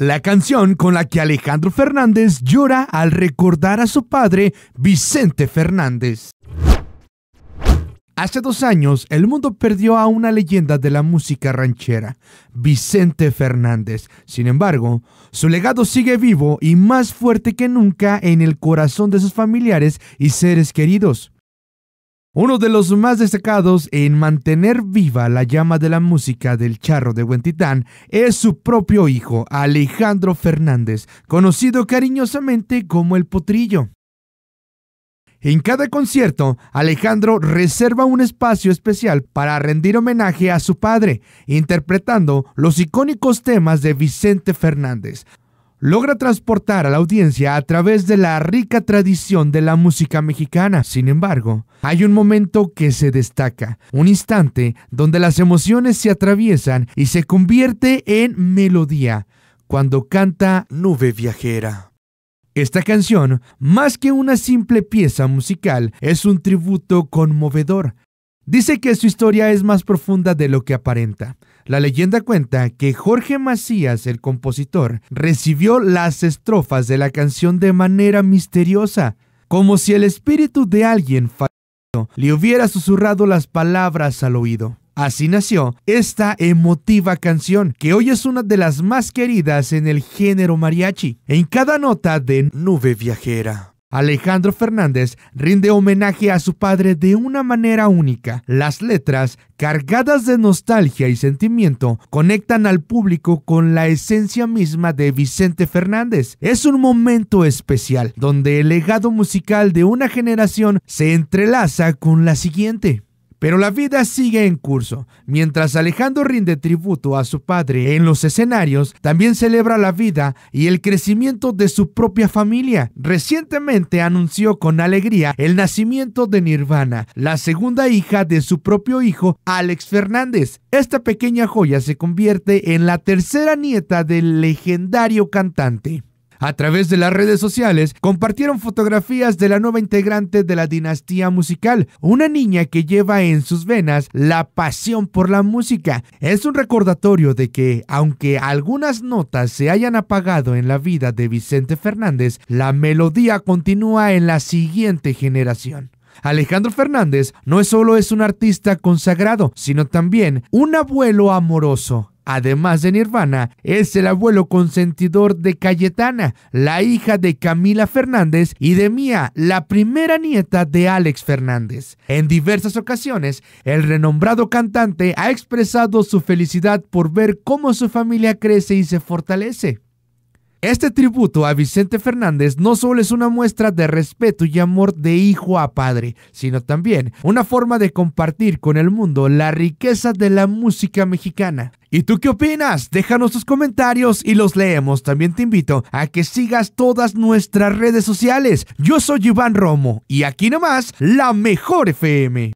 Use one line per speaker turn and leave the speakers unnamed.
La canción con la que Alejandro Fernández llora al recordar a su padre, Vicente Fernández. Hace dos años, el mundo perdió a una leyenda de la música ranchera, Vicente Fernández. Sin embargo, su legado sigue vivo y más fuerte que nunca en el corazón de sus familiares y seres queridos. Uno de los más destacados en mantener viva la llama de la música del charro de Huentitán es su propio hijo, Alejandro Fernández, conocido cariñosamente como el Potrillo. En cada concierto, Alejandro reserva un espacio especial para rendir homenaje a su padre, interpretando los icónicos temas de Vicente Fernández, logra transportar a la audiencia a través de la rica tradición de la música mexicana. Sin embargo, hay un momento que se destaca, un instante donde las emociones se atraviesan y se convierte en melodía, cuando canta Nube Viajera. Esta canción, más que una simple pieza musical, es un tributo conmovedor. Dice que su historia es más profunda de lo que aparenta. La leyenda cuenta que Jorge Macías, el compositor, recibió las estrofas de la canción de manera misteriosa, como si el espíritu de alguien fallecido le hubiera susurrado las palabras al oído. Así nació esta emotiva canción, que hoy es una de las más queridas en el género mariachi, en cada nota de Nube Viajera. Alejandro Fernández rinde homenaje a su padre de una manera única. Las letras, cargadas de nostalgia y sentimiento, conectan al público con la esencia misma de Vicente Fernández. Es un momento especial, donde el legado musical de una generación se entrelaza con la siguiente. Pero la vida sigue en curso. Mientras Alejandro rinde tributo a su padre en los escenarios, también celebra la vida y el crecimiento de su propia familia. Recientemente anunció con alegría el nacimiento de Nirvana, la segunda hija de su propio hijo, Alex Fernández. Esta pequeña joya se convierte en la tercera nieta del legendario cantante. A través de las redes sociales compartieron fotografías de la nueva integrante de la dinastía musical, una niña que lleva en sus venas la pasión por la música. Es un recordatorio de que, aunque algunas notas se hayan apagado en la vida de Vicente Fernández, la melodía continúa en la siguiente generación. Alejandro Fernández no solo es un artista consagrado, sino también un abuelo amoroso Además de Nirvana, es el abuelo consentidor de Cayetana, la hija de Camila Fernández y de Mía, la primera nieta de Alex Fernández. En diversas ocasiones, el renombrado cantante ha expresado su felicidad por ver cómo su familia crece y se fortalece. Este tributo a Vicente Fernández no solo es una muestra de respeto y amor de hijo a padre, sino también una forma de compartir con el mundo la riqueza de la música mexicana. ¿Y tú qué opinas? Déjanos tus comentarios y los leemos. También te invito a que sigas todas nuestras redes sociales. Yo soy Iván Romo y aquí nomás, la mejor FM.